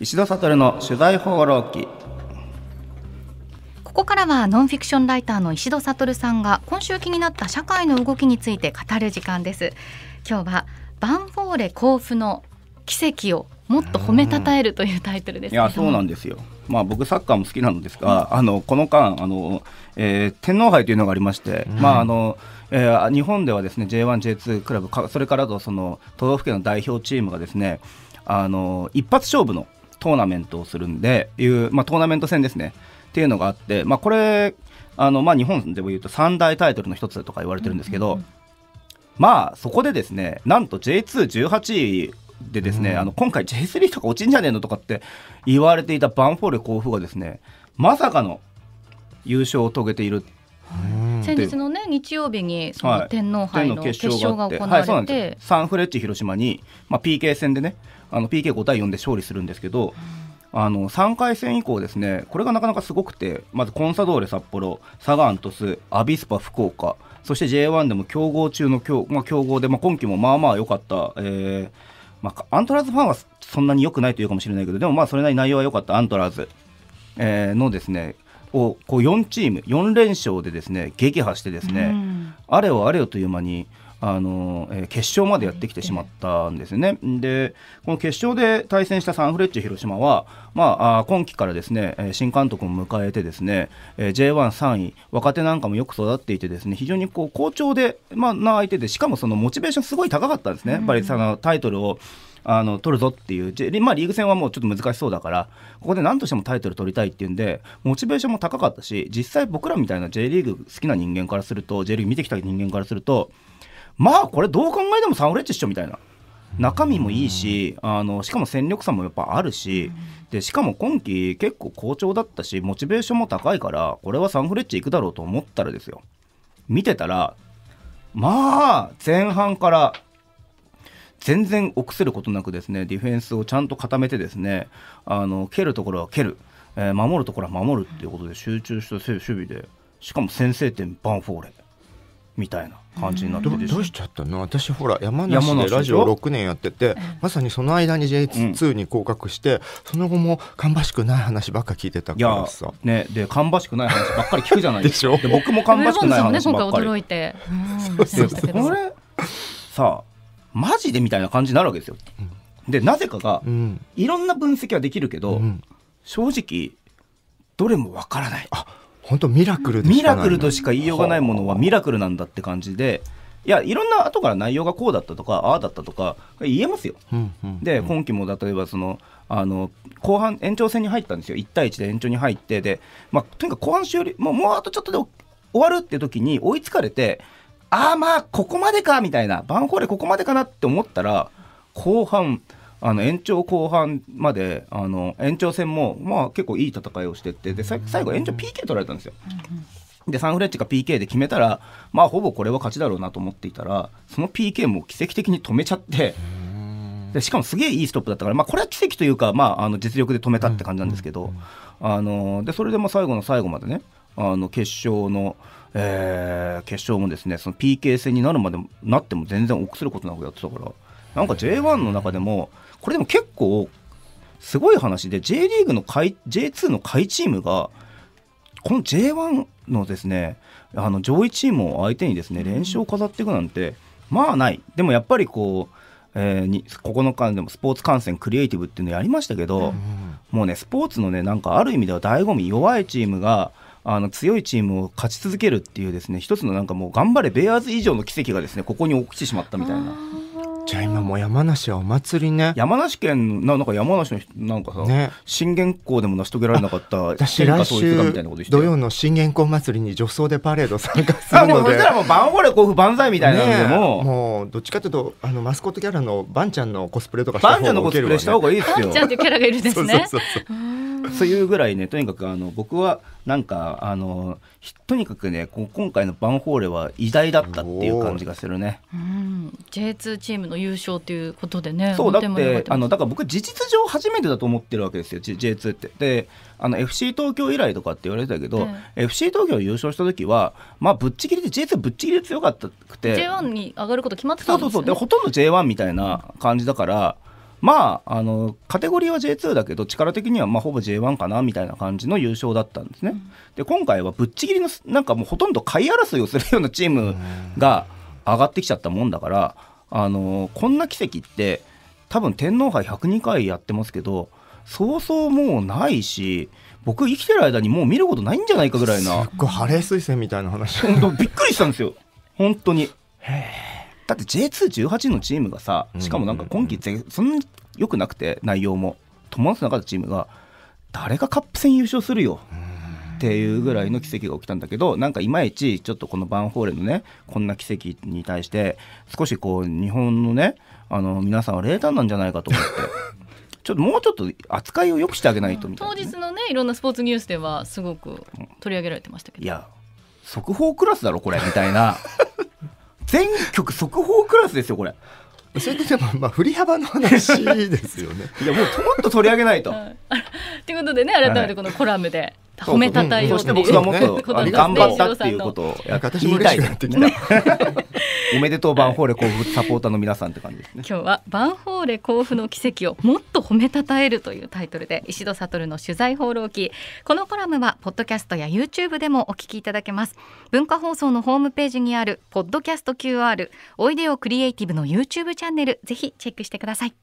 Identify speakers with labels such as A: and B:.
A: 石田悟の取材放浪記ここからはノンフィクションライターの石戸悟さんが今週気になった社会の動きについて語る時間です今日はバンフォーレ甲府の奇跡をもっと褒め称えるというタイトルですいやそうなんですよ、まあ、僕、サッカーも好きなのですが、うん、あのこの間あの、えー、天皇杯というのがありまして、うん、まああのえー、日本ではですね J1、J2 クラブそれからとその都道府県の代表チームがですねあの一発勝負のトーナメントをするんでいう、まあ、トーナメント戦ですねっていうのがあって、まあ、これあの、まあ、日本でも言うと三大タイトルの一つとか言われてるんですけど、まあそこでですねなんと J218 位でですね、うん、あの今回 J3 とか落ちんじゃねえのとかって言われていたバンフォーレ甲府がですねまさかの優勝を遂げている。先日のね日曜日にその天皇杯の決勝が行われて、はいはい、サンフレッチェ広島に、まあ、PK 戦でねあの PK5 対4で勝利するんですけど、あの3回戦以降ですね、これがなかなかすごくて、まずコンサドーレ札幌、サガン鳥栖、アビスパ福岡、そして J1 でも強豪中の強,、まあ、強豪で、まあ、今季もまあまあ良かった、えーまあ、アントラーズファンはそんなに良くないというかもしれないけど、でもまあそれなりに内容は良かったアントラーズ、えー、のですね、をこう4チーム、4連勝でですね撃破して、ですね、あれよあれよという間に、あの、決勝までやってきてしまったんですね。で、この決勝で対戦したサンフレッチェ広島は、まあ、今季からですね、新監督を迎えてですね、J13 位、若手なんかもよく育っていてですね、非常にこう好調で、まあ、な相手で、しかもそのモチベーションすごい高かったんですね。やっぱりそのタイトルをあの取るぞっていう、まあ、リーグ戦はもうちょっと難しそうだからここで何としてもタイトル取りたいっていうんでモチベーションも高かったし実際僕らみたいな J リーグ好きな人間からすると J リーグ見てきた人間からするとまあこれどう考えてもサンフレッチェっしょみたいな中身もいいし、あのしかも戦力差もやっぱあるし、でしかも今季結構好調だったしモチベーションも高いからこれはサンフレッチェ行くだろうと思ったらですよ見てたらまあ前半から全然臆することなくですねディフェンスをちゃんと固めてですねあの蹴るところは蹴る、えー、守るところは守るっていうことで集中した守備でしかも先制点バンフォーレみたいな感じになってどうしちゃったの私ほら山梨でラジオ6年やっててまさにその間に J2 に降格して、うん、その後も芳しくない話ばっか聞いてたからさねで芳しくない話ばっかり聞くじゃないですかで僕も芳しくない話ばっかり、ね、驚いてこれさあマジでみたいな感じになるわけですよ、うん、でなぜかが、うん、いろんな分析はできるけど、正直どれもわからないあ本当ミラクルミラクルとしか言いようがないものはミラクルなんだって感じで。いやいろんな後から内容がこうだったとかああだったとか言えますよ。うんうんうん、で今期も例えばそのあの後半延長戦に入ったんですよ1対1で延長に入ってで、まあ、とにかく後半終了もうもうあとちょっとで終わるって時に追いつかれてああまあここまでかみたいなバンホーレここまでかなって思ったら後半。あの延長後半まであの延長戦も、まあ、結構いい戦いをしてってで最後延長 PK 取られたんですよ。でサンフレッチェが PK で決めたら、まあ、ほぼこれは勝ちだろうなと思っていたらその PK も奇跡的に止めちゃって。でしかもすげえいいストップだったから、まあ、これは奇跡というか、まあ、あの実力で止めたって感じなんですけど、あのでそれでも最後の最後までねあの決勝の、えー、決勝もですねその PK 戦になるまでなっても全然臆することなくやってたから。なんか J1 の中でもこれでも結構すごい話で J リーグの J2 の下位チームがこの J1 のですねあの上位チームを相手にですね連勝を飾っていくなんてまあないでもやっぱりこう、えー、に9日でもスポーツ観戦クリエイティブっていうのやりましたけど、もうねスポーツのねなんかある意味では醍醐味弱いチームがあの強いチームを勝ち続けるっていうですね一つのなんかもう頑張れベアーズ以上の奇跡がですねここに起きてしまったみたいな。じゃあ今も山梨はお祭りね山梨県ななんか山梨のなんかさ、ね、信玄公でも成し遂げられなかった私来週土曜の信玄公祭りに女装でパレード参加するので もうそしたらもう万俺甲府万歳みたいなのでも、もうどっちかというとあのマスコットキャラのバンちゃんのコスプレとかした方が、ね、バンちゃんのコスプレした方がいいですよバンちゃんってキャラがいるんですね そうそうそうそうそういうぐらいねとにかくあの僕はなんかあのとにかくね今回のバンホーレは偉大だったっていう感じがするね。うん、J2 チームの優勝ということでね。そうだってあのだから僕事実上初めてだと思ってるわけですよ J2 って。であの FC 東京以来とかって言われてたけど、えー、FC 東京優勝した時はまあぶっちぎりで J2 ぶっちぎりで強かったくて J1 に上がること決まってたんですよ、ね、そうそうそうでほとんど J1 みたいな感じだから。うんまあ、あのカテゴリーは J2 だけど力的にはまほぼ J1 かなみたいな感じの優勝だったんですね。で今回はぶっちぎりのなんかもうほとんど買い争いをするようなチームが上がってきちゃったもんだからあのこんな奇跡って多分天皇杯102回やってますけどそうそうもうないし僕生きてる間にもう見ることないんじゃないかぐらいなすっごいハレー彗星みたいな話びっくりしたんですよ本当に。へえだって J218 のチームがさしかもなんか今季そんなに良くなくて内容も友達の中のチームが誰がカップ戦優勝するよっていうぐらいの奇跡が起きたんだけどなんかいまいちちょっとこのバンホーレのねこんな奇跡に対して少しこう日本のねあの皆さんは冷淡なんじゃないかと思って。ちょっともうちょっと扱いを良くしてあげないと、ね、当日のねいろんなスポーツニュースではすごく取り上げられてましたけど、いや速報クラスだろこれみたいな 全曲速報クラスですよこれそれでもまあ振り幅の話ですよね いやもうともっと取り上げないと。と、はい、い うことでね改めてこのコラムで褒めたたえをして僕がもっと頑張ったっていうことをやって言いたい おめでとうバンホーレ甲府サポーターの皆さんって感じですね今日はバンホーレ甲府の奇跡をもっと褒めたたえるというタイトルで石戸悟の取材放浪記このコラムはポッドキャストや YouTube でもお聞きいただけます文化放送のホームページにあるポッドキャスト QR おいでよクリエイティブの YouTube チャンネルぜひチェックしてください